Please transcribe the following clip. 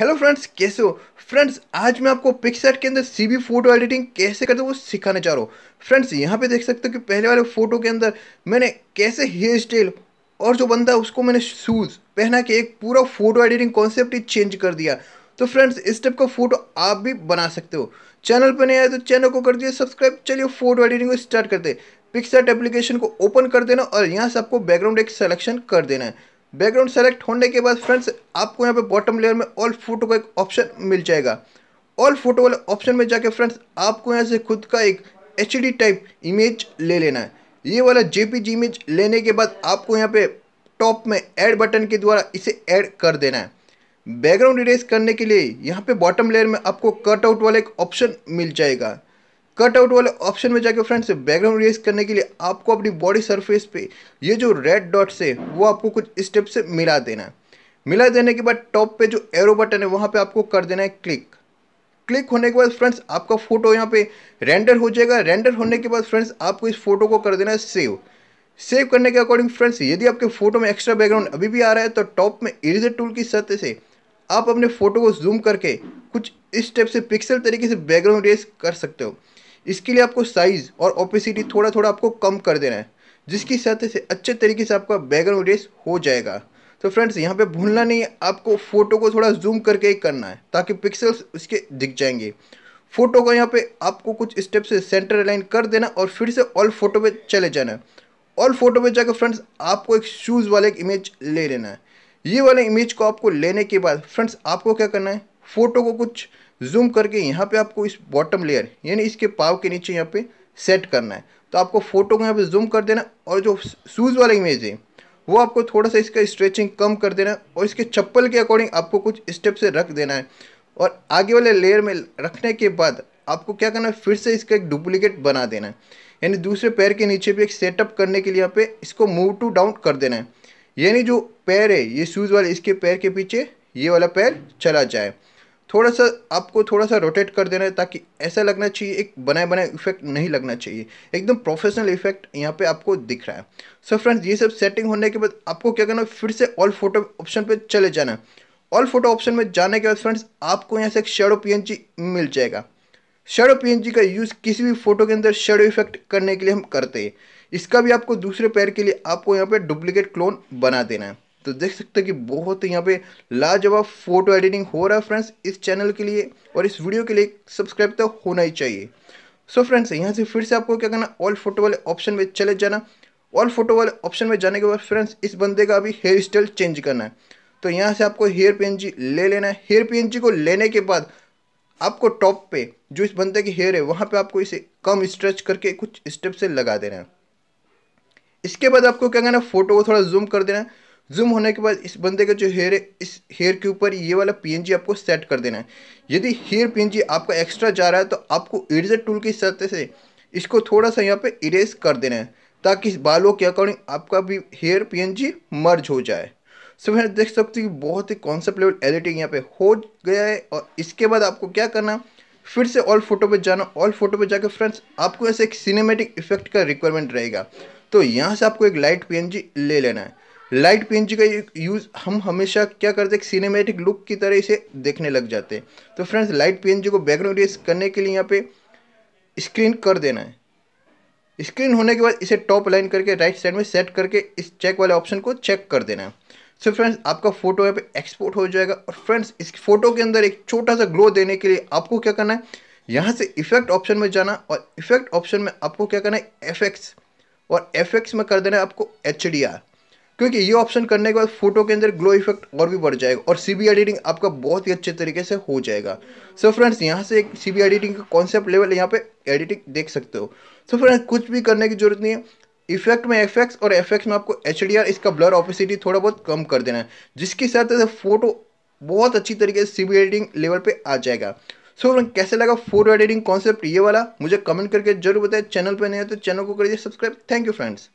hello friends कैसे हो friends आज मैं आपको पिक्सर के अंदर सी बी फोटो एडिटिंग कैसे करते हो वो सिखाने चाह रहा हूँ फ्रेंड्स यहाँ पे देख सकते हो कि पहले वाले फ़ोटो के अंदर मैंने कैसे हेयर स्टाइल और जो बंदा उसको मैंने शूज़ पहना के एक पूरा फोटो एडिटिंग कॉन्सेप्ट ही चेंज कर दिया तो फ्रेंड्स इस टाइप का फ़ोटो आप भी बना सकते हो चैनल पर नहीं आए तो चैनल को कर दिए सब्सक्राइब चलिए फोटो एडिटिंग को स्टार्ट करते पिक्सर्ट एप्लीकेशन को ओपन कर देना और यहाँ से आपको बैकग्राउंड एक सेलेक्शन कर देना है बैकग्राउंड सेलेक्ट होने के बाद फ्रेंड्स आपको यहाँ पे बॉटम लेयर में ऑल फोटो का एक ऑप्शन मिल जाएगा ऑल फोटो वाले ऑप्शन में जाके फ्रेंड्स आपको यहाँ से खुद का एक एच टाइप इमेज ले लेना है ये वाला जे इमेज लेने के बाद आपको यहाँ पे टॉप में ऐड बटन के द्वारा इसे ऐड कर देना है बैकग्राउंड इरेज करने के लिए यहाँ पे बॉटम लेयर में आपको कटआउट वाला एक ऑप्शन मिल जाएगा कटआउट वाले ऑप्शन में जाके फ्रेंड्स बैकग्राउंड रेस करने के लिए आपको अपनी बॉडी सरफेस पे ये जो रेड डॉट्स है वो आपको कुछ स्टेप से मिला देना है मिला देने के बाद टॉप पे जो एरो बटन है वहाँ पे आपको कर देना है क्लिक क्लिक होने के बाद फ्रेंड्स आपका फोटो यहाँ पे रेंडर हो जाएगा रेंडर होने के बाद फ्रेंड्स आपको इस फोटो को कर देना है सेव सेव करने के अकॉर्डिंग फ्रेंड्स यदि आपके फोटो में एक्स्ट्रा बैकग्राउंड अभी भी आ रहा है तो टॉप में इरेजर टूल की सतह से आप अपने फोटो को जूम करके कुछ इस टाइप से पिक्सल तरीके से बैकग्राउंड रेस कर सकते हो इसके लिए आपको साइज़ और ओपेसिटी थोड़ा थोड़ा आपको कम कर देना है जिसकी सतह से अच्छे तरीके से आपका बैकग्राउंड रेस हो जाएगा तो फ्रेंड्स यहाँ पे भूलना नहीं है आपको फ़ोटो को थोड़ा जूम करके ही करना है ताकि पिक्सल्स उसके दिख जाएंगे फ़ोटो को यहाँ पे आपको कुछ स्टेप से सेंटर अलाइन कर देना और फिर से ऑल फोटो पे चले जाना ऑल फोटो पे जाकर फ्रेंड्स आपको एक शूज़ वाले एक इमेज ले लेना है ये वाले इमेज को आपको लेने के बाद फ्रेंड्स आपको क्या करना है फ़ोटो को कुछ जूम करके यहाँ पे आपको इस बॉटम लेयर यानी इसके पाव के नीचे यहाँ पे सेट करना है तो आपको फ़ोटो को यहाँ पे जूम कर देना और जो शूज़ वाला इमेज है वो आपको थोड़ा सा इसका स्ट्रेचिंग कम कर देना है और इसके चप्पल के अकॉर्डिंग आपको कुछ स्टेप से रख देना है और आगे वाले लेयर में रखने के बाद आपको क्या करना है फिर से इसका एक डुप्लीकेट बना देना है यानी दूसरे पैर के नीचे भी एक सेटअप करने के लिए यहाँ पे इसको मूव टू डाउन कर देना है यानी जो पैर है ये शूज़ वाले इसके पैर के पीछे ये वाला पैर चला जाए थोड़ा सा आपको थोड़ा सा रोटेट कर देना है ताकि ऐसा लगना चाहिए एक बनाए बनाए इफेक्ट नहीं लगना चाहिए एकदम प्रोफेशनल इफेक्ट यहाँ पे आपको दिख रहा है सो so फ्रेंड्स ये सब सेटिंग होने के बाद आपको क्या करना है फिर से ऑल फोटो ऑप्शन पे चले जाना है ऑल फोटो ऑप्शन में जाने के बाद फ्रेंड्स आपको यहाँ से एक शेडो पी मिल जाएगा शेडो पी का यूज़ किसी भी फोटो के अंदर शेडो इफेक्ट करने के लिए हम करते हैं इसका भी आपको दूसरे पैर के लिए आपको यहाँ पर डुप्लीकेट क्लोन बना देना है तो देख सकते हैं कि बहुत यहाँ पे लाजवाब फोटो एडिटिंग हो रहा है फ्रेंड्स इस चैनल के लिए और इस वीडियो के लिए सब्सक्राइब तो होना ही चाहिए सो so फ्रेंड्स यहाँ से फिर से आपको क्या करना ऑल फोटो वाले ऑप्शन में चले जाना ऑल फोटो वाले ऑप्शन में जाने के बाद फ्रेंड्स इस बंदे का अभी हेयर स्टाइल चेंज करना है तो यहाँ से आपको हेयर पी ले लेना है हेयर पी को लेने के बाद आपको टॉप पे जो इस बंदे की हेयर है वहाँ पे आपको इसे कम स्ट्रेच करके कुछ स्टेप से लगा देना है इसके बाद आपको क्या करना है फोटो को थोड़ा जूम कर देना है जूम होने के बाद इस बंदे का जो हेयर है इस हेयर के ऊपर ये वाला पीएनजी आपको सेट कर देना है यदि हेयर पीएनजी आपका एक्स्ट्रा जा रहा है तो आपको इरेजर टूल की सहायता से इसको थोड़ा सा यहाँ पे इरेज कर देना है ताकि इस बालों के अकॉर्डिंग आपका भी हेयर पीएनजी मर्ज हो जाए सो मैं देख सकते हो कि बहुत ही कॉन्सेप्ट लेवल एडिटिंग यहाँ पे हो गया है और इसके बाद आपको क्या करना फिर से ऑल फोटो पे जाना ऑल फोटो पे जाकर फ्रेंड्स आपको ऐसे एक सिनेमेटिक इफेक्ट का रिक्वायरमेंट रहेगा तो यहाँ से आपको एक लाइट पी ले लेना है लाइट पिंच का यूज़ हम हमेशा क्या करते हैं सिनेमेटिक लुक की तरह इसे देखने लग जाते हैं तो फ्रेंड्स लाइट पिंच को बैकग्राउंड रेस करने के लिए यहाँ पे स्क्रीन कर देना है स्क्रीन होने के बाद इसे टॉप लाइन करके राइट साइड में सेट करके इस चेक वाले ऑप्शन को चेक कर देना है सो so फ्रेंड्स आपका फोटो यहाँ पे एक्सपोर्ट हो जाएगा और फ्रेंड्स इस फोटो के अंदर एक छोटा सा ग्लो देने के लिए आपको क्या करना है यहाँ से इफेक्ट ऑप्शन में जाना और इफेक्ट ऑप्शन में आपको क्या करना है एफ और एफ में कर देना है आपको एच डी आर क्योंकि ये ऑप्शन करने के बाद फोटो के अंदर ग्लो इफेक्ट और भी बढ़ जाएगा और सी बी एडिटिंग आपका बहुत ही अच्छे तरीके से हो जाएगा सो फ्रेंड्स यहाँ से एक सी बी एडिटिंग का कॉन्सेप्ट लेवल यहाँ पे एडिटिंग देख सकते हो सो फ्रेंड्स कुछ भी करने की जरूरत नहीं है इफेक्ट में एफेक्ट्स और एफेक्ट्स में आपको एच इसका ब्लर ऑपोसिटी थोड़ा बहुत कम कर देना है जिसके साथ फोटो बहुत अच्छी तरीके से सी बी एडिटिंग लेवल पर आ जाएगा सो so, फ्रेंड कैसे लगा फोटो एडिटिंग कॉन्सेप्ट ये वाला मुझे कमेंट करके जरूर बताएं चैनल पर नहीं है तो चैनल को कर सब्सक्राइब थैंक यू फ्रेंड्स